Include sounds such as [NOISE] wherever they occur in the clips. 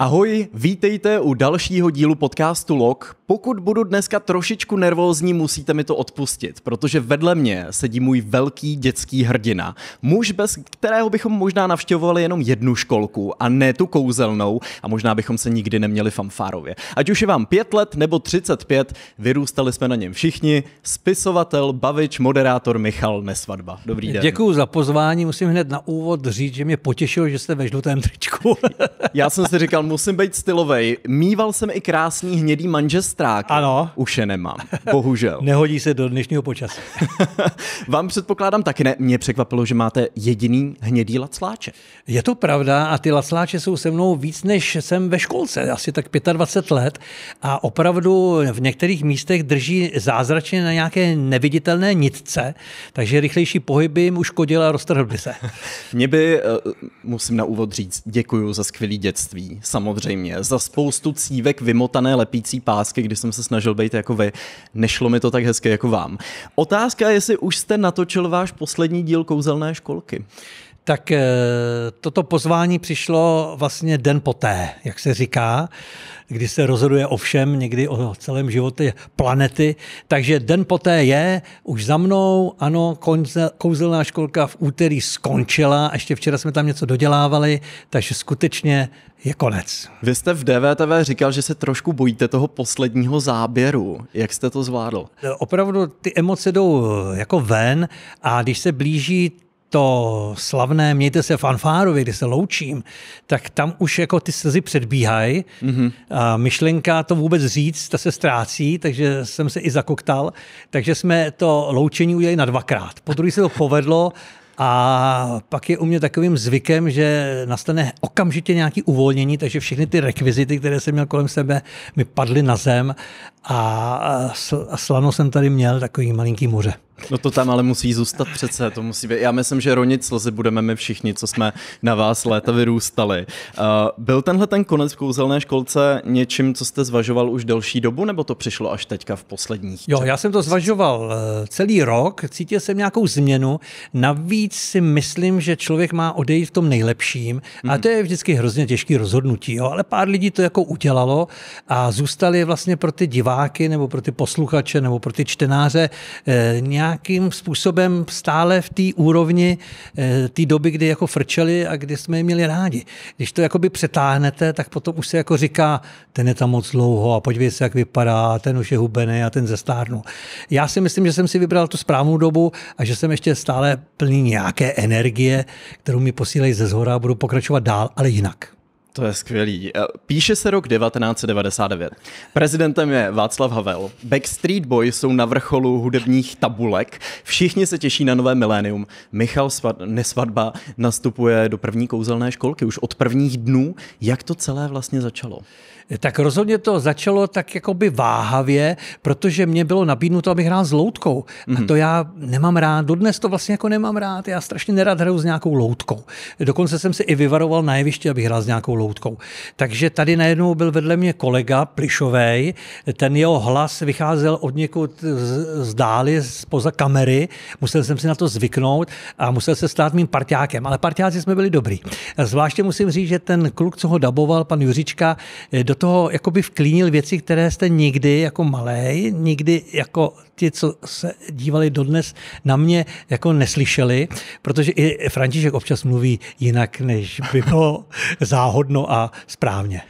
Ahoj, vítejte u dalšího dílu podcastu Lok. Pokud budu dneska trošičku nervózní, musíte mi to odpustit, protože vedle mě sedí můj velký dětský hrdina. Muž, bez kterého bychom možná navštěvovali jenom jednu školku a ne tu kouzelnou a možná bychom se nikdy neměli fanfárově. Ať už je vám pět let nebo 35, vyrůstali jsme na něm všichni. Spisovatel, bavič, moderátor Michal Nesvadba. Dobrý den. Děkuji za pozvání, musím hned na úvod říct, že mě potěšilo, že jste ve žlutém tričku. Já jsem si říkal, musím být stylovej. Mýval jsem i krásný hnědý manžestrák. Ano. Už je nemám, bohužel. [LAUGHS] Nehodí se do dnešního počasí. [LAUGHS] Vám předpokládám taky ne. Mě překvapilo, že máte jediný hnědý lacláče. Je to pravda a ty lacláče jsou se mnou víc, než jsem ve školce, asi tak 25 let. A opravdu v některých místech drží zázračně na nějaké neviditelné nitce, takže rychlejší pohyby jim uškodil a roztrhl by se. Mě by, eh, musím na úvod říct, děkuji za skvělý dětství. Sam samozřejmě, za spoustu cívek vymotané lepící pásky, kdy jsem se snažil být jako vy. Nešlo mi to tak hezky jako vám. Otázka, jestli už jste natočil váš poslední díl kouzelné školky. Tak eh, toto pozvání přišlo vlastně den poté, jak se říká kdy se rozhoduje o všem, někdy o celém životě planety. Takže den poté je, už za mnou, ano, kouzelná školka v úterý skončila, ještě včera jsme tam něco dodělávali, takže skutečně je konec. Vy jste v DVTV říkal, že se trošku bojíte toho posledního záběru. Jak jste to zvládl? Opravdu ty emoce jdou eh, jako ven a když se blíží to slavné Mějte se fanfárově, kdy se loučím, tak tam už jako ty slzy předbíhají. Mm-hmm. A myšlenka to vůbec říct, ta se ztrácí, takže jsem se i zakoktal. Takže jsme to loučení udělali na dvakrát. Po druhé se to povedlo a pak je u mě takovým zvykem, že nastane okamžitě nějaké uvolnění, takže všechny ty rekvizity, které jsem měl kolem sebe, mi padly na zem a, slano jsem tady měl takový malinký moře. No to tam ale musí zůstat přece, to musí být. Já myslím, že ronit slzy budeme my všichni, co jsme na vás léta vyrůstali. Uh, byl tenhle ten konec v kouzelné školce něčím, co jste zvažoval už delší dobu, nebo to přišlo až teďka v posledních? Jo, já jsem to zvažoval eh, celý rok, cítil jsem nějakou změnu. Navíc si myslím, že člověk má odejít v tom nejlepším a mhm. to je vždycky hrozně těžký rozhodnutí, jo. ale pár lidí to jako udělalo a zůstali vlastně pro ty diváky nebo pro ty posluchače nebo pro ty čtenáře eh, nějak nějakým způsobem stále v té úrovni eh, té doby, kdy jako frčeli a kdy jsme je měli rádi. Když to jakoby přetáhnete, tak potom už se jako říká, ten je tam moc dlouho a podívej se, jak vypadá, ten už je hubený a ten zestárnu. Já si myslím, že jsem si vybral tu správnou dobu a že jsem ještě stále plný nějaké energie, kterou mi posílají ze zhora a budu pokračovat dál, ale jinak. To je skvělý. E, píše se rok 1999. Prezidentem je Václav Havel. Backstreet Boys jsou na vrcholu hudebních tabulek. Všichni se těší na nové milénium. Michal svad, Nesvadba nastupuje do první kouzelné školky už od prvních dnů. Jak to celé vlastně začalo? tak rozhodně to začalo tak jakoby váhavě, protože mě bylo nabídnuto, abych hrál s loutkou. Mm-hmm. A mhm. to já nemám rád, dodnes to vlastně jako nemám rád, já strašně nerad hraju s nějakou loutkou. Dokonce jsem se i vyvaroval na jevišti, abych hrál s nějakou loutkou. Takže tady najednou byl vedle mě kolega Plišovej, ten jeho hlas vycházel od někud z, z dály, spoza kamery, musel jsem si na to zvyknout a musel se stát mým partiákem. ale partiáci jsme byli dobrý. Zvláště musím říct, že ten kluk, co ho daboval, pan Juřička, do toho jakoby vklínil věci, které jste nikdy jako malé, nikdy jako ti, co se dívali dodnes na mě, jako neslyšeli, protože i František občas mluví jinak, než by bylo [LAUGHS] záhodno a správně.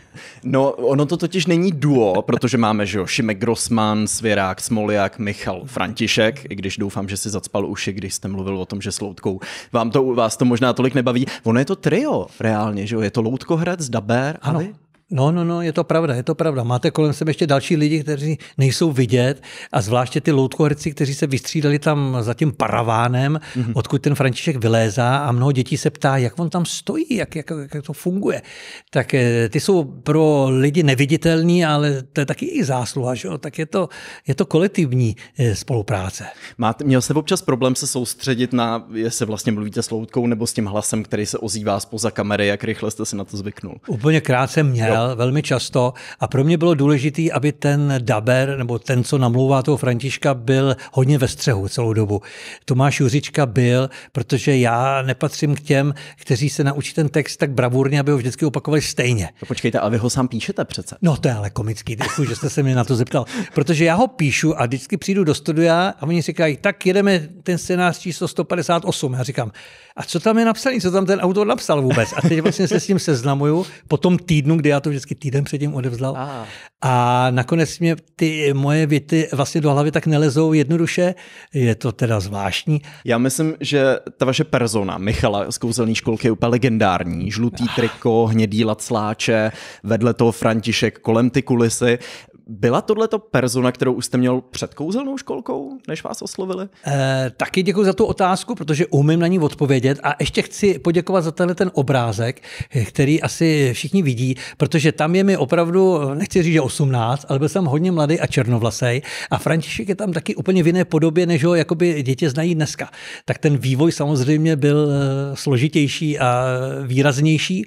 No, ono to totiž není duo, protože máme, že jo, Šimek Grossman, Svěrák, Smoliak, Michal František, i když doufám, že si zacpal uši, když jste mluvil o tom, že s Loutkou vám to, vás to možná tolik nebaví. Ono je to trio, reálně, že jo, je to Loutkohrad, Daber a ano. vy? No, no, no, je to pravda, je to pravda. Máte kolem sebe ještě další lidi, kteří nejsou vidět a zvláště ty loutkoherci, kteří se vystřídali tam za tím paravánem, mm-hmm. odkud ten František vylézá a mnoho dětí se ptá, jak on tam stojí, jak, jak, jak to funguje. Tak eh, ty jsou pro lidi neviditelní, ale to je taky i zásluha, že? tak je to, je to kolektivní eh, spolupráce. Máte, měl jste občas problém se soustředit na, jestli vlastně mluvíte s loutkou nebo s tím hlasem, který se ozývá spoza kamery, jak rychle jste si na to zvyknul? Úplně krátce měl. Jo ča, velmi často a pro mě bylo důležité, aby ten daber, nebo ten, co namlouvá toho Františka, byl hodně ve střehu celou dobu. Tomáš Juřička byl, protože já nepatřím k těm, kteří se naučí ten text tak bravurně, aby ho vždycky opakovali stejně. To no počkejte, ale vy ho sám píšete přece. No to je ale komický, děkuji, že jste se mě na to zeptal. Protože já ho píšu a vždycky přijdu do studia a oni říkají, tak jedeme ten scénář číslo 158. Já říkám, a co tam je napsaný, co tam ten autor napsal vůbec? A teď vlastně se s tím seznamuju po tom týdnu, kdy já to to vždycky týden předtím odevzdal. Aha. A nakonec mě ty moje věty vlastně do hlavy tak nelezou jednoduše. Je to teda zvláštní. Já myslím, že ta vaše persona, Michala z kouzelní školky, je úplně legendární. Žlutý triko, hnědý lacláče, vedle toho František kolem ty kulisy. Byla tohleto persona, kterou už jste měl před kouzelnou školkou, než vás oslovili? E, taky děkuji za tu otázku, protože umím na ní odpovědět a ještě chci poděkovat za tenhle ten obrázek, který asi všichni vidí, protože tam je mi opravdu, nechci říct, že 18, ale byl jsem hodně mladý a černovlasej a František je tam taky úplně v jiné podobě, než ho jakoby děti znají dneska. Tak ten vývoj samozřejmě byl eh, složitější a výraznější,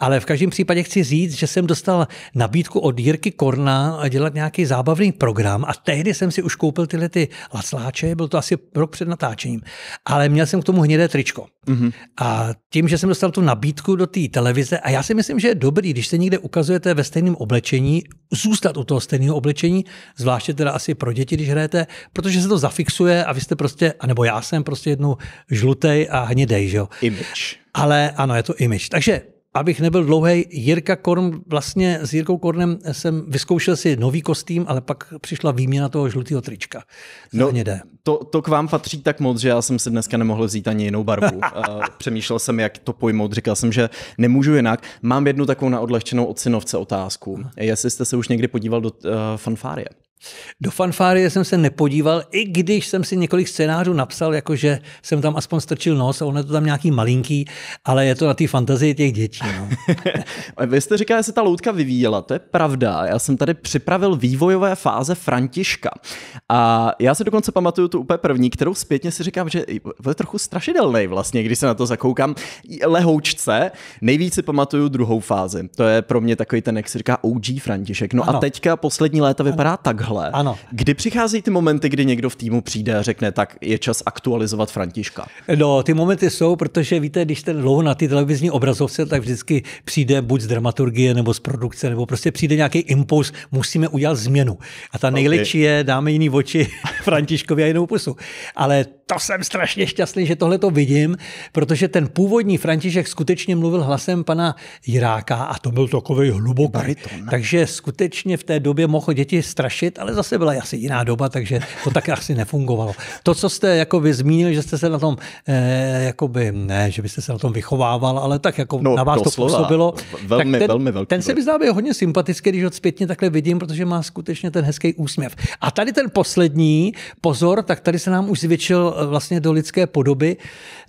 ale v každém případě chci říct, že jsem dostal nabídku od Jirky Korna, dělal dělat nějaký zábavný program a tehdy jsem si už koupil tyhle ty lacláče, byl to asi rok před natáčením, ale měl jsem k tomu hnědé tričko. Mm-hmm. A tím, že jsem dostal tu nabídku do té televize, a já si myslím, že je dobrý, když se někde ukazujete ve stejném oblečení, zůstat u toho stejného oblečení, zvláště teda asi pro děti, když hrajete, protože se to zafixuje a vy jste prostě, anebo já jsem prostě jednou žlutej a hnědej, že jo? Image. Ale ano, je to image. Takže abych nebyl dlouhý, Jirka Korn, vlastně s Jirkou Kornem jsem vyzkoušel si nový kostým, ale pak přišla výměna toho žlutého trička. No, hnědé. To, to k vám patří tak moc, že já jsem si dneska nemohl vzít ani jinou barvu. [LAUGHS] Eh, přemýšlel jsem, jak to pojmout, říkal jsem, že nemůžu jinak. Mám jednu takovou na odlehčenou od synovce otázku. Jestli jste se už někdy podíval do uh, fanfárie? Do fanfárie jsem se nepodíval, i když jsem si několik scénářů napsal, jakože jsem tam aspoň strčil nos, ono je to tam nějaký malinký, ale je to na té fantazii těch dětí. No. [LAUGHS] Vy jste říkal, že se ta loutka vyvíjela, to je pravda. Já jsem tady připravil vývojové fáze Františka. A já se dokonce pamatuju tu úplně první, kterou zpětně si říkám, že je trochu strašidelný vlastně, když se na to zakoukám. Lehoučce, nejvíc si pamatuju druhou fázi. To je pro mě takový ten, jak se říká, OG František. No ano. a teďka poslední léta vypadá ano. takhle takhle. Ano. Kdy přicházejí ty momenty, kdy někdo v týmu přijde a řekne, tak je čas aktualizovat Františka? No, ty momenty jsou, protože víte, když ten dlouho na ty televizní obrazovce, tak vždycky přijde buď z dramaturgie nebo z produkce, nebo prostě přijde nějaký impuls, musíme udělat změnu. A ta okay. nejlepší je, dáme jiný oči [LAUGHS] Františkovi a jinou pusu. Ale to jsem strašně šťastný, že tohle to vidím, protože ten původní František skutečně mluvil hlasem pana Jiráka a to byl takový hluboký. Bariton. Takže skutečně v té době mohl děti strašit, ale zase byla asi jiná doba, takže to tak [LAUGHS] asi nefungovalo. To, co jste jako by zmínil, že jste se na tom, eh, jakoby, ne, že byste se na tom vychovával, ale tak jako no, na vás to to působilo. Velmi, tak ten, velmi velký ten se mi zdá být hodně sympatický, když ho zpětně takhle vidím, protože má skutečně ten hezký úsměv. A tady ten poslední, pozor, tak tady se nám už zvětšil vlastně do lidské podoby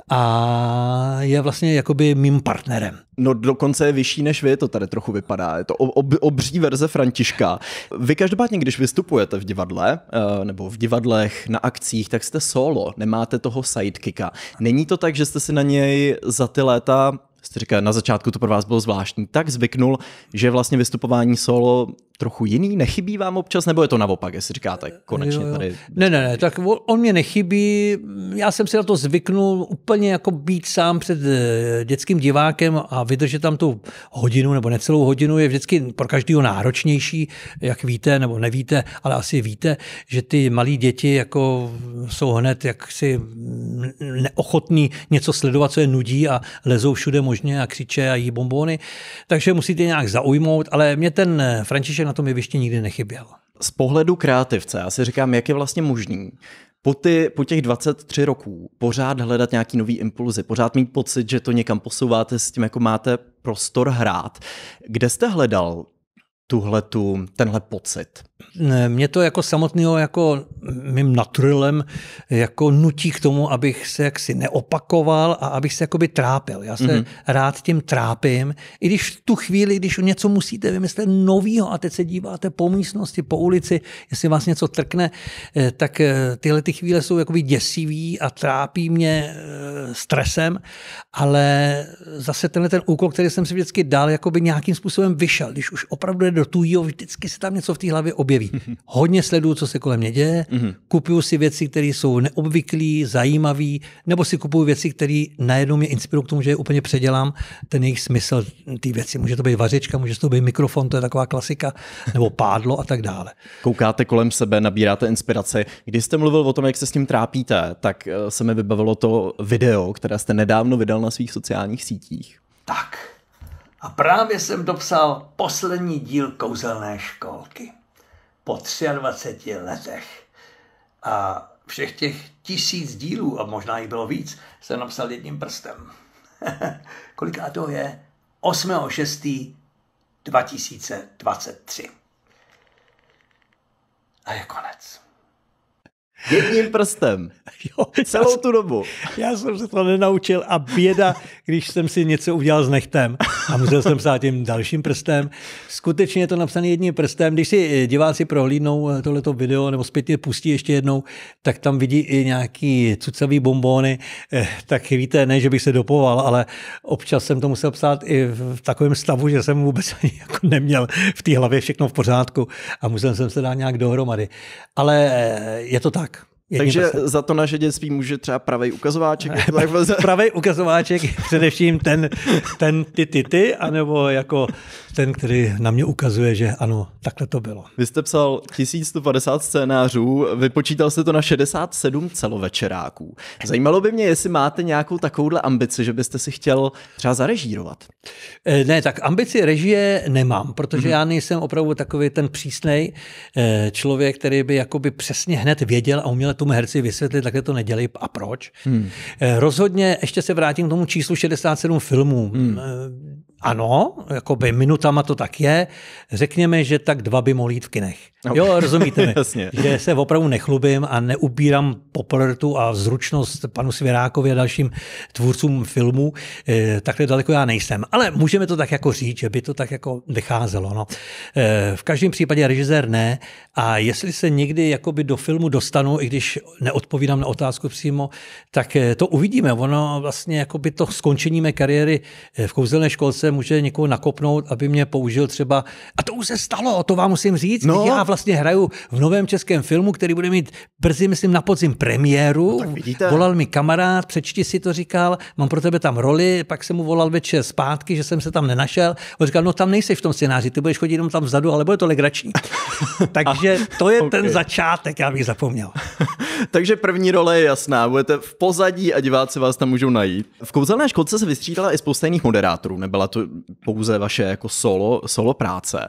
a je vlastně jakoby mým partnerem. No dokonce je vyšší než vy, to tady trochu vypadá. Je to ob, obří verze Františka. Vy každopádně, když vystupujete v divadle, eh, nebo v divadlech, na akcích, tak jste solo, nemáte toho sidekicka. Není to tak, že jste si na něj za ty léta jste říkal, na začátku to pro vás bylo zvláštní, tak zvyknul, že vlastně vystupování solo trochu jiný? Nechybí vám občas, nebo je to naopak, jestli říkáte eh, konečně tady? Ne, ne, ne, tak on mě nechybí. Já jsem si na to zvyknul úplně jako být sám před eh, dětským divákem a vydržet tam tu hodinu nebo necelou hodinu je vždycky pro každého náročnější, jak víte nebo nevíte, ale asi víte, že ty malí děti jako jsou hned jaksi neochotní něco sledovat, co je nudí a lezou všude možně a křiče a jí bombóny. Takže musíte nějak zaujmout, ale mě ten eh, František na tom jevišti nikdy nechyběl. Z pohledu kreativce já si říkám, jak je vlastně možný po, ty, po těch 23 roků pořád hledat nějaký nový impulzy, pořád mít pocit, že to někam posouváte s tím, jako máte prostor hrát. Kde jste hledal tuhletu, tenhle pocit? Mě to jako samotného, jako mým natrylem jako nutí k tomu, abych se jaksi neopakoval a abych se jakoby trápil. Já se mm-hmm. rád tím trápím, i když v tu chvíli, když něco musíte vymyslet novýho a teď se díváte po místnosti, po ulici, jestli vás něco trkne, eh, tak eh, tyhle ty chvíle jsou jakoby děsivý a trápí mě eh, stresem, ale zase tenhle ten úkol, který jsem si vždycky dal, jako by nějakým způsobem vyšel. Když už opravdu je do tujího, vždycky se tam něco v té hlavě objeví. [LAUGHS] Hodně sleduju, co se kolem mě děje, mhm. kupuju si věci, které jsou neobvyklé, zajímavé, nebo si kupuju věci, které najednou mě inspirují k tomu, že je úplně předělám ten jejich smysl, ty věci. Může to být vařečka, může to být mikrofon, to je taková klasika, nebo pádlo a tak dále. Koukáte kolem sebe, nabíráte inspiraci. Když jste mluvil o tom, jak se s tím trápíte, tak eh, se mi vybavilo to video video, které jste nedávno vydal na svých sociálních sítích. Tak. A právě jsem dopsal poslední díl kouzelné školky. Po 23 letech. A všech těch tisíc dílů, a možná jich bylo víc, jsem napsal jedním prstem. [LAUGHS] Koliká to je? 8.6.2023. A je konec. Jedním prstem. [LAUGHS] Jo, Celou jsem, tu dobu. Já jsem se to nenaučil a běda, když jsem si něco udělal s nechtem a musel jsem psát tím dalším prstem. Skutečně je to napsané jedním prstem. Když si eh, diváci prohlídnou eh, tohleto video nebo zpětně pustí ještě jednou, tak tam vidí i nějaký cucavý bombóny. Eh, tak víte, ne, že bych se dopoval, ale občas jsem to musel psát i v takovém stavu, že jsem vůbec ani jako neměl v té hlavě všechno v pořádku a musel jsem se dát nějak dohromady. Ale je to tak. Takže prostě. za to naše dětství může třeba pravý ukazováček. [LAUGHS] pravý ukazováček, především ten, ten ty, ty, ty, anebo jako ten, který na mě ukazuje, že ano, takhle to bylo. Vy jste psal 1150 scénářů, vypočítal jste to na 67 celovečeráků. Zajímalo by mě, jestli máte nějakou takovouhle ambici, že byste si chtěl třeba zarežírovat. Eh, ne, tak ambici režie nemám, protože mm-hmm. já nejsem opravdu takový ten přísnej eh, člověk, který by jakoby přesně hned věděl a uměl to tomu herci vysvětlit, takhle to nedělej a proč. Hmm. Eh, rozhodně ještě se vrátím k tomu číslu 67 filmů. Hmm. Eh, ano, jako by minutama to tak je. Řekněme, že tak dva by mohli jít v kinech. No. Jo, rozumíte mi, [LAUGHS] Jasně. že se opravdu nechlubím a neubírám popularitu a zručnost panu Svěrákovi a dalším tvůrcům filmu, E, eh, takhle daleko já nejsem. Ale můžeme to tak jako říct, že by to tak jako vycházelo. No. E, v každém případě režisér ne. A jestli se někdy jakoby do filmu dostanu, i když neodpovídám na otázku přímo, tak eh, to uvidíme. Ono vlastně jakoby to skončení mé kariéry v kouzelné školce může někoho nakopnout, aby mě použil třeba. A to už se stalo, to vám musím říct. No, já vlastně hraju v novém českém filmu, který bude mít brzy, myslím, na podzim premiéru. No, Volal mi kamarád, přečti si to, říkal, mám pro tebe tam roli, pak jsem mu volal večer zpátky, že jsem se tam nenašel. On říkal, no tam nejsi v tom scénáři, ty budeš chodit jenom tam vzadu, ale bude to legrační. [LAUGHS] [LAUGHS] Takže to je okay. ten začátek, já bych zapomněl. [LAUGHS] Takže první role je jasná, budete v pozadí a diváci vás tam můžou najít. V kouzelné školce se vystřídala i spousta jiných moderátorů, nebyla to pouze vaše jako solo, solo práce.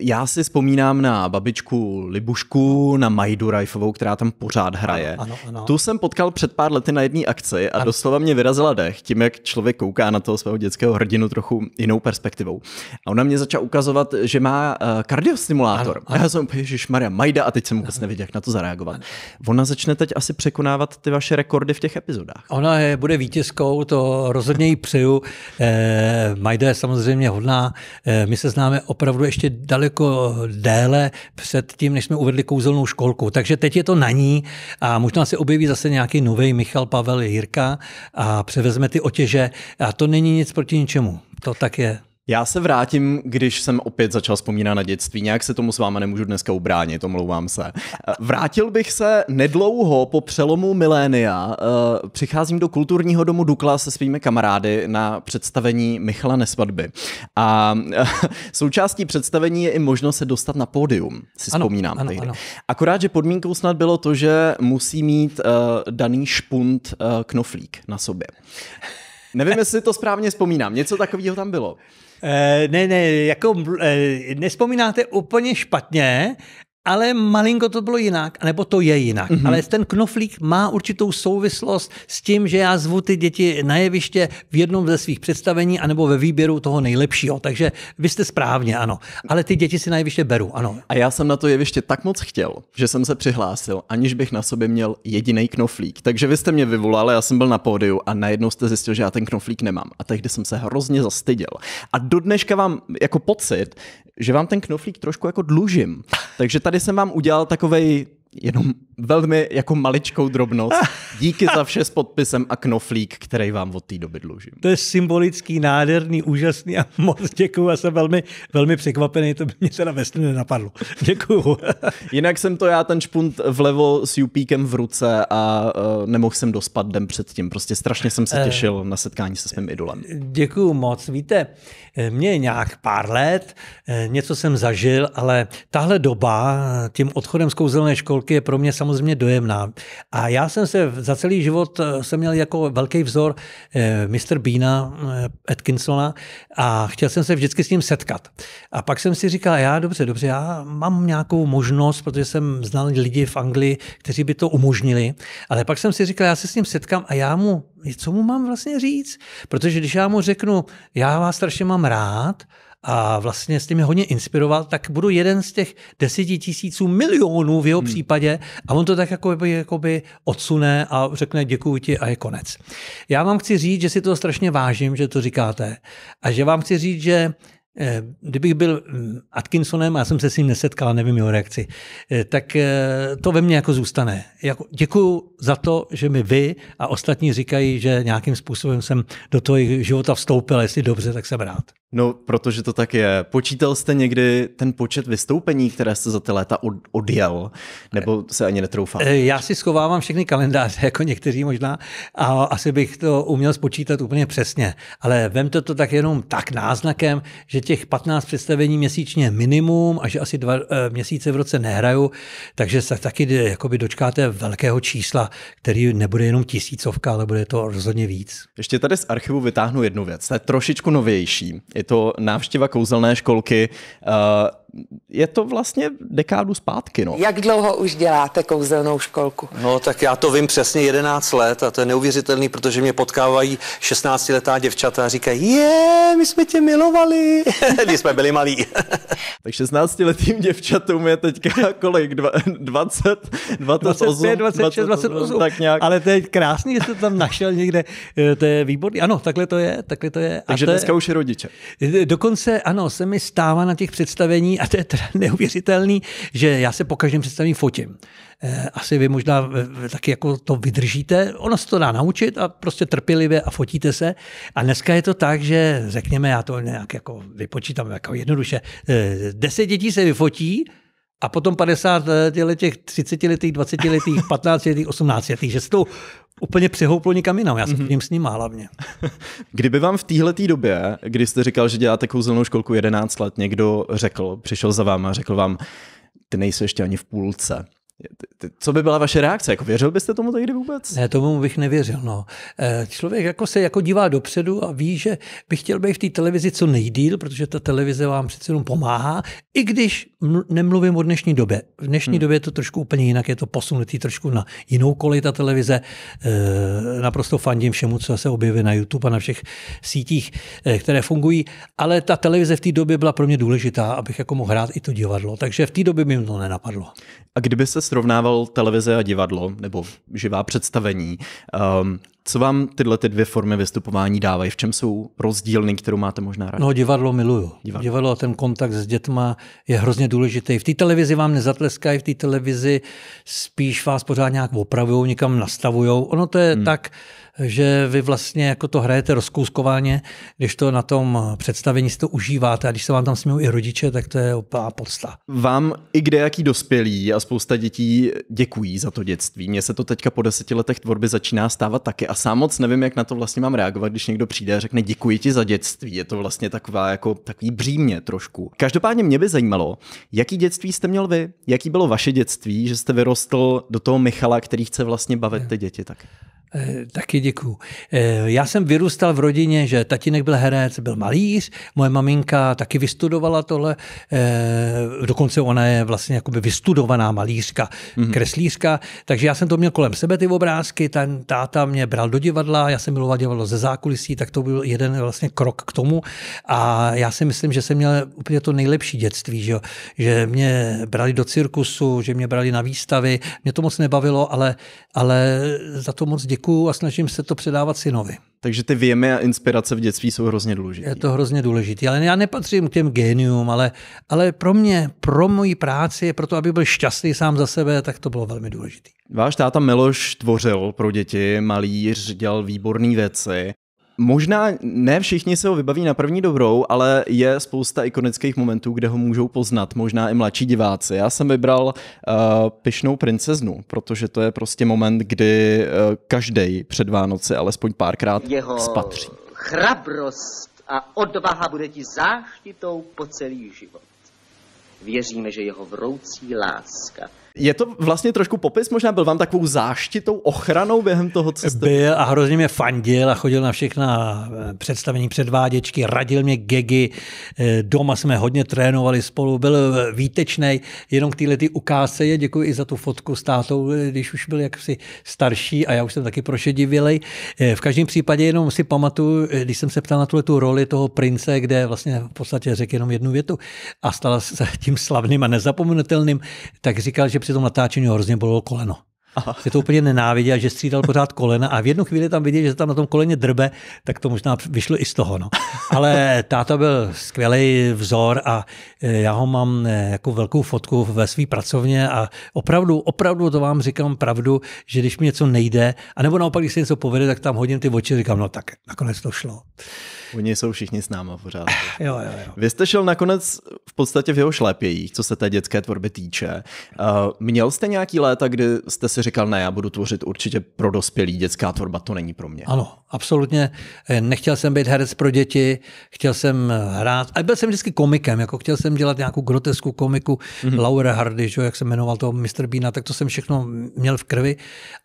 Já si vzpomínám na babičku Libušku, na Majdu Rajfovou, která tam pořád hraje. Ano, ano, ano. Tu jsem potkal před pár lety na jedné akci a ano. doslova mě vyrazila dech tím, jak člověk kouká na toho svého dětského hrdinu trochu jinou perspektivou. A ona mě začala ukazovat, že má uh, eh, kardiostimulátor. Ano, ano. A já jsem Ježíš Maria Majda a teď jsem vůbec nevěděl, jak na to zareagovat. Ano. Ona začne teď asi překonávat ty vaše rekordy v těch epizodách. Ona je, bude vítězkou, to rozhodně jí přeju. Eh, Majda je samozřejmě hodná. Eh, my se známe opravdu ještě daleko daleko déle před tím, než jsme uvedli kouzelnou školku. Takže teď je to na ní a možná se objeví zase nějaký nový Michal Pavel Jirka a převezme ty otěže. A to není nic proti ničemu. To tak je. Já se vrátím, když jsem opět začal vzpomínat na dětství. Nějak se tomu s váma nemůžu dneska ubránit, omlouvám se. Vrátil bych se nedlouho po přelomu milénia. Eh, přicházím do kulturního domu Dukla se svými kamarády na představení Michala Nesvadby. A eh, součástí představení je i možnost se dostat na pódium, si ano, vzpomínám ano, Ano. Akorát, že podmínkou snad bylo to, že musí mít eh, daný špunt knoflík na sobě. Nevím, jestli to správně vzpomínám. Něco takového tam bylo. Eh, ne, ne, jako eh, nespomínáte úplně špatně, ale malinko to bylo jinak, nebo to je jinak. Mm-hmm. Ale ten knoflík má určitou souvislost s tím, že já zvu ty děti na jeviště v jednom ze svých představení, anebo ve výběru toho nejlepšího. Takže vy jste správně, ano. Ale ty děti si na jeviště beru, ano. A já jsem na to jeviště tak moc chtěl, že jsem se přihlásil, aniž bych na sobě měl jediný knoflík. Takže vy jste mě vyvolali, já jsem byl na pódiu a najednou jste zjistil, že já ten knoflík nemám. A tehdy jsem se hrozně zastyděl. A do dneška vám jako pocit, že vám ten knoflík trošku jako dlužím. Takže tady tady jsem vám udělal takovej jenom velmi jako maličkou drobnost. Ah. Díky za vše s podpisem a knoflík, který vám od té doby dlužím. To je symbolický, nádherný, úžasný a [LAUGHS] moc děkuju. Já jsem velmi, velmi překvapený, to by mě teda ve snu nenapadlo. [LAUGHS] Děkuju. [LAUGHS] Jinak jsem to já ten špunt vlevo s jupíkem v ruce a uh, nemohl jsem dospat den předtím. Prostě strašně jsem se eh. těšil na setkání se svým idolem. Děkuju moc. Víte, e, mě je nějak pár let, e, něco jsem zažil, ale tahle doba tím odchodem z kouzelné školky je pro mě samozřejmě samozřejmě dojemná. A já jsem se za celý život eh, jsem měl jako velký vzor eh, Mr. Beana eh, Atkinsona a chtěl jsem se vždycky s ním setkat. A pak jsem si říkal, já dobře, dobře, já mám nějakou možnost, protože jsem znal lidi v Anglii, kteří by to umožnili, ale pak jsem si říkal, já se s ním setkám a já mu, co mu mám vlastně říct? Protože když já mu řeknu, já vás strašně mám rád, a vlastně s tím hodně inspiroval, tak budu jeden z těch deseti tisíců milionů v jeho hmm. případě a on to tak jakoby, jakoby odsune a řekne děkuji ti a je konec. Já vám chci říct, že si to strašně vážím, že to říkáte a že vám chci říct, že Eh, kdybych byl mm, Atkinsonem, a jsem se s ním nesetkal, nevím jeho reakci, eh, tak eh, to ve mně jako zůstane. Jako, Děkuji za to, že mi vy a ostatní říkají, že nějakým způsobem jsem do toho života vstoupil, jestli dobře, tak jsem rád. No, protože to tak je. Počítal jste někdy ten počet vystoupení, které jste za ty léta odjel? Nebo se ani netroufám? Já si schovávám všechny kalendáře, [LAUGHS] jako někteří možná, a asi bych to uměl spočítat úplně přesně. Ale vemte to tak jenom tak náznakem, že těch 15 představení měsíčně minimum a že asi dva eh, měsíce v roce nehraju, takže se taky eh, jakoby dočkáte velkého čísla, který nebude jenom tisícovka, ale bude to rozhodně víc. Ještě tady z archivu vytáhnu jednu věc, to je trošičku novější. Je to návštěva kouzelné školky. Uh, je to vlastně dekádu zpátky. No. Jak dlouho už děláte kouzelnou školku? No tak já to vím přesně 11 let a to je neuvěřitelný, protože mě potkávají 16-letá děvčata a říkají, je, my jsme tě milovali, když [LAUGHS] jsme byli malí. [LAUGHS] tak 16-letým děvčatům je teďka kolik? Dva, 20, 28? 25, 26, 28. Tak nějak. Ale to je krásný, že jste tam našel někde, e, to je výborný. Ano, takhle to je, takhle to je. Takže a to dneska je, už je rodiče. Dokonce, ano, se mi stává na těch představení a a to je teda neuvěřitelný, že já se po každém představení fotím. Eh, asi vy možná eh, eh, taky jako to vydržíte, ono se to dá naučit a prostě trpělivě a fotíte se. A dneska je to tak, že řekněme, já to nějak jako vypočítám jako jednoduše, deset dětí se vyfotí, a potom 50 letých, 30 letých, 20 letých, 15 [LAUGHS] letých, 18 letých, že se to úplně přehouplo někam jinam. Já jsem mm-hmm. s ním má hlavně. [LAUGHS] Kdyby vám v téhle době, kdy jste říkal, že děláte kouzelnou školku 11 let, někdo řekl, přišel za váma a řekl vám, ty nejsi ještě ani v půlce, co by byla vaše reakce? Jako věřil byste tomu tady vůbec? Ne, tomu bych nevěřil. No. Eh, člověk jako se jako dívá dopředu a ví, že by chtěl být v té televizi co nejdíl, protože ta televize vám přece jenom pomáhá, i když nemluvím o dnešní době. V dnešní hmm. době je to trošku úplně jinak, je to posunutý trošku na jinou kolej ta televize. Eh, naprosto fandím všemu, co se objeví na YouTube a na všech sítích, eh, které fungují, ale ta televize v té době byla pro mě důležitá, abych jako mohl hrát i to divadlo. Takže v té době mi to nenapadlo. A kdyby se srovnával televize a divadlo, nebo živá představení. Um, co vám tyhle ty dvě formy vystupování dávají? V čem jsou rozdílny, kterou máte možná rád? No divadlo miluju. Divadlo. divadlo a ten kontakt s dětma je hrozně důležitý. V té televizi vám nezatleskají, v té televizi spíš vás pořád nějak opravují, někam nastavují. Ono to je hmm. tak, že vy vlastně jako to hrajete rozkouskováně, když to na tom představení si to užíváte a když se vám tam smějí i rodiče, tak to je úplná podsta. Vám i kde jaký dospělí a spousta dětí děkují za to dětství. Mně se to teďka po deseti letech tvorby začíná stávat taky a sám moc nevím, jak na to vlastně mám reagovat, když někdo přijde a řekne děkuji ti za dětství. Je to vlastně taková jako takový břímě trošku. Každopádně mě by zajímalo, jaký dětství jste měl vy, jaký bylo vaše dětství, že jste vyrostl do toho Michala, který chce vlastně bavit ty děti tak. Eh, taky děkuju. Eh, já jsem vyrůstal v rodině, že tatínek byl herec, byl malíř, moje maminka taky vystudovala tohle, eh, dokonce ona je vlastně jakoby vystudovaná malířka, mm-hmm. kreslířka, takže já jsem to měl kolem sebe ty obrázky, ten táta mě bral do divadla, já jsem miloval divadlo ze zákulisí, tak to byl jeden vlastně krok k tomu a já si myslím, že jsem měl úplně to nejlepší dětství, že, že mě brali do cirkusu, že mě brali na výstavy, mě to moc nebavilo, ale, ale za to moc děkuju dědiců a snažím se to předávat synovi. Takže ty věmy a inspirace v dětství jsou hrozně důležité. Je to hrozně důležité, ale já nepatřím k těm géniům, ale, ale pro mě, pro moji práci, pro to, aby byl šťastný sám za sebe, tak to bylo velmi důležité. Váš táta Miloš tvořil pro děti, malíř, dělal výborné věci. Možná ne všichni se ho vybaví na první dobrou, ale je spousta ikonických momentů, kde ho můžou poznat, možná i mladší diváci. Já jsem vybral uh, Pyšnou princeznu, protože to je prostě moment, kdy uh, eh, každý před Vánoci alespoň párkrát Jeho spatří. chrabrost a odvaha bude ti záštitou po celý život. Věříme, že jeho vroucí láska je to vlastně trošku popis, možná byl vám takovou záštitou, ochranou během toho, co Byl a hrozně mě fandil a chodil na všechna eh, představení předváděčky, radil mě gegy, eh, doma jsme hodně trénovali spolu, byl eh, výtečný, jenom k této ukázce je, děkuji i za tu fotku s tátou, když už byl jaksi starší a já už jsem taky prošedivělej. V každém případě jenom si pamatuju, když jsem se ptal na tuhle tu roli toho prince, kde vlastně v podstatě řekl jenom jednu větu a stala se [LAUGHS] tím slavným a nezapomenutelným, tak říkal, že při tom natáčení hrozně bylo koleno. Aha. [LAUGHS] že to úplně nenáviděl, že střídal pořád kolena a v jednu chvíli tam viděl, že tam na tom koleně drbe, tak to možná vyšlo i z toho. No. Ale táta byl skvělý vzor a e, já ho mám e, jako velkou fotku ve své pracovně a opravdu, opravdu to vám říkám pravdu, že když mi něco nejde, anebo naopak, když se něco povede, tak tam hodím ty oči, říkám, no tak nakonec to šlo. Oni jsou všichni s náma pořád. [LAUGHS] jo, jo, jo. Vy jste šel nakonec v podstatě v jeho šlépějích, co se té dětské tvorby týče. E, měl jste nějaký léta, kdy jste si říkal, ne, já budu tvořit určitě pro dospělý, dětská tvorba to není pro mě. Ano, absolutně. Eh, nechtěl jsem být herec pro děti, chtěl jsem eh, hrát, a byl jsem vždycky komikem, jako chtěl jsem dělat nějakou grotesku komiku, mm-hmm. Laura Hardy, že, jak se jmenoval toho Mr. Beana, tak to jsem všechno měl v krvi,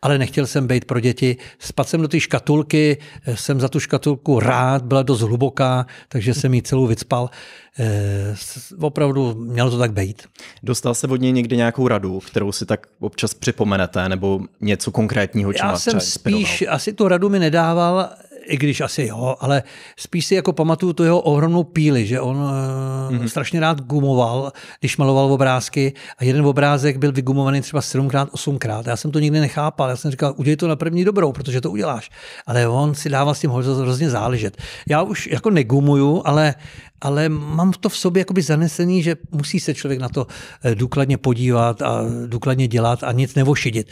ale nechtěl jsem být pro děti. Spadl jsem do té škatulky, eh, jsem za tu škatulku rád, byla dost hluboká, takže jsem ji celou vycpal. E, opravdu mělo to tak být. Dostal se od něj někdy nějakou radu, kterou si tak občas připomenete, nebo něco konkrétního, čím Já jsem spíš, asi tu radu mi nedával, Well, i když asi jo, ale spíš si jako pamatuju tu jeho ohromnou píli, že on mm-hmm. strašně rád gumoval, když maloval obrázky a jeden obrázek byl vygumovaný třeba 7x, 8x. Já jsem to nikdy nechápal, já jsem říkal, udělej to na první dobrou, protože to uděláš. Ale on si dával s tím hrozně záležet. Já už jako negumuju, ale, ale mám to v sobě jakoby zanesený, že musí se člověk na to eh, důkladně podívat a důkladně dělat a nic nevošidit.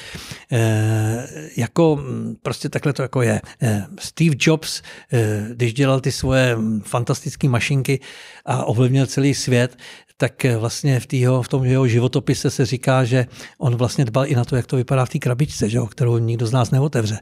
E, jako mm, prostě takhle to jako je. E, Steve Jobs, eh, když dělal ty svoje fantastické mašinky a ovlivnil celý svět, tak eh, vlastně v, týho, v tom jeho životopise se říká, že on vlastně dbal i na to, jak to vypadá v té krabičce, že jo, kterou nikdo z nás neotevře.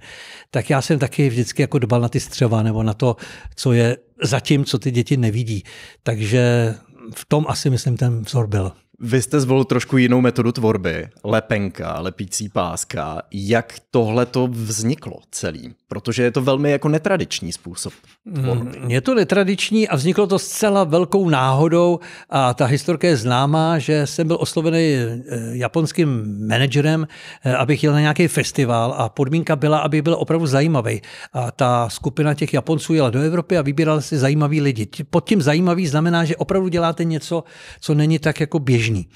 Tak já jsem taky vždycky jako dbal na ty střeva nebo na to, co je zatím, co ty děti nevidí. Takže v tom asi, myslím, ten vzor byl. Vy jste zvolil trošku jinou metodu tvorby, lepenka, lepící páska. Jak tohle to vzniklo celý? Protože je to velmi jako netradiční způsob tvorby. Mm, je to netradiční a vzniklo to zcela velkou náhodou a ta historka je známá, že jsem byl oslovený eh, japonským manažerem, eh, abych jel na nějaký festival a podmínka byla, aby byl opravdu zajímavý. A ta skupina těch Japonců jela do Evropy a vybírala si zajímavý lidi. Pod tím zajímavý znamená, že opravdu děláte něco, co není tak jako běžné жизни.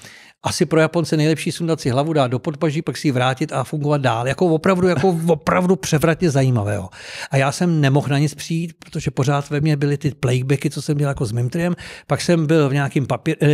asi pro Japonce nejlepší sundat si hlavu, dát do podpaží, pak si ji vrátit a fungovat dál. Jako opravdu, jako [LAUGHS] opravdu převratně zajímavého. A já jsem nemohl na nic přijít, protože pořád ve mně byly ty playbacky, co jsem dělal jako s Mimtriem. Pak jsem byl v nějakém papír, eh,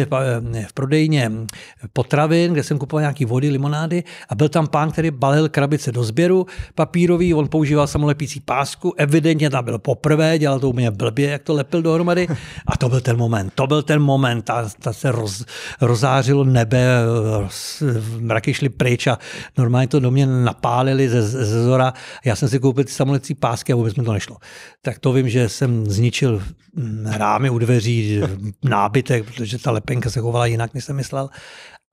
eh, v prodejně hm, potravin, kde jsem kupoval nějaký vody, limonády a byl tam pán, který balil krabice do sběru papírový, on používal samolepící pásku, evidentně tam byl poprvé, dělal to mě blbě, jak to lepil dohromady a to byl ten moment, to byl ten moment, ta, ta se roz, rozářilo nebe které eh, mraky šly pryč a normálně to do mě napálili ze, ze zora. Já jsem si koupil ty samolecí pásky a vůbec mi to nešlo. Tak to vím, že jsem zničil mm, rámy u dveří, [LAUGHS] nábytek, protože ta lepenka se chovala jinak, než jsem myslel.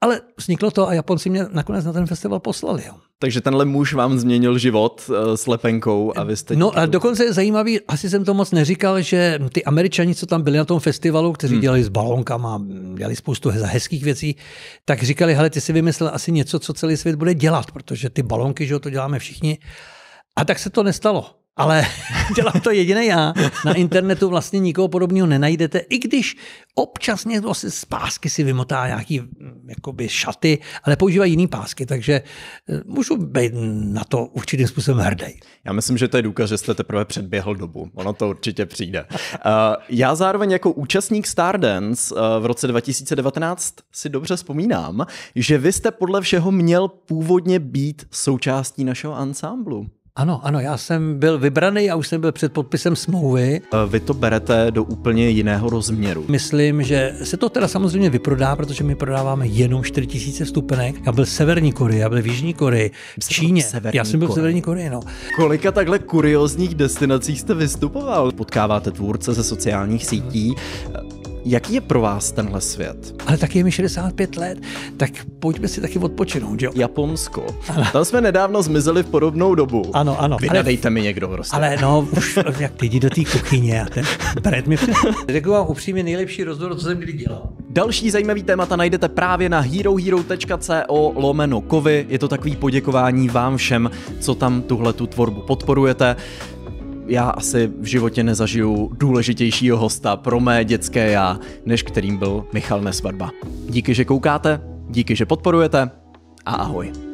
Ale vzniklo to a Japonci mě nakonec na ten festival poslali. Jo. Takže tenhle muž vám změnil život eh, s lepenkou a vy jste... No a dokonce je zajímavý, asi jsem to moc neříkal, že ty američani, co tam byli na tom festivalu, kteří hmm. dělali s balónkama, dělali spoustu hezkých věcí, tak říkali, hele, ty si vymyslel asi něco, co celý svět bude dělat, protože ty balonky, že jo, to děláme všichni. A tak se to nestalo ale [LAUGHS] dělám to jediné já. Na internetu vlastně nikoho podobného nenajdete, i když občas někdo vlastně si z pásky si vymotá nějaký mm, jakoby šaty, ale používá jiný pásky, takže eh, můžu být na to určitým způsobem hrdý. Já myslím, že to je důkaz, že jste teprve předběhl dobu. Ono to určitě přijde. Eh, já zároveň jako účastník Stardance eh, v roce 2019 si dobře vzpomínám, že vy jste podle všeho měl původně být součástí našeho ansámblu. Ano, ano, já jsem byl vybraný a už jsem byl před podpisem smlouvy. Eh, vy to berete do úplně jiného rozměru. Myslím, že se to teda samozřejmě vyprodá, protože my prodáváme jenom 4000 vstupenek. Já byl v Severní Koreji, já byl v Jižní Koreji, v Číně. já jsem byl v Severní Koreji, no. Kolika takhle kuriozních destinací jste vystupoval? Potkáváte tvůrce ze sociálních sítí. Eh, Jaký je pro vás tenhle svět? Ale taky je mi 65 let, tak pojďme si taky odpočinout, jo? Japonsko. Ano. Tam jsme nedávno zmizeli v podobnou dobu. Ano, ano. Vynadejte ale, mi někdo prostě. Ale no, už [LAUGHS] jak lidi do té kuchyně a ten Brad mi... [LAUGHS] Řeknu vám upřímně nejlepší rozhovor, co jsem kdy dělal. Další zajímavý témata najdete právě na herohero.co lomeno kovy. Je to takový poděkování vám všem, co tam tuhle tu tvorbu podporujete já asi v životě nezažiju důležitějšího hosta pro mé dětské já, než kterým byl Michal Nesvadba. Díky, že koukáte, díky, že podporujete a ahoj.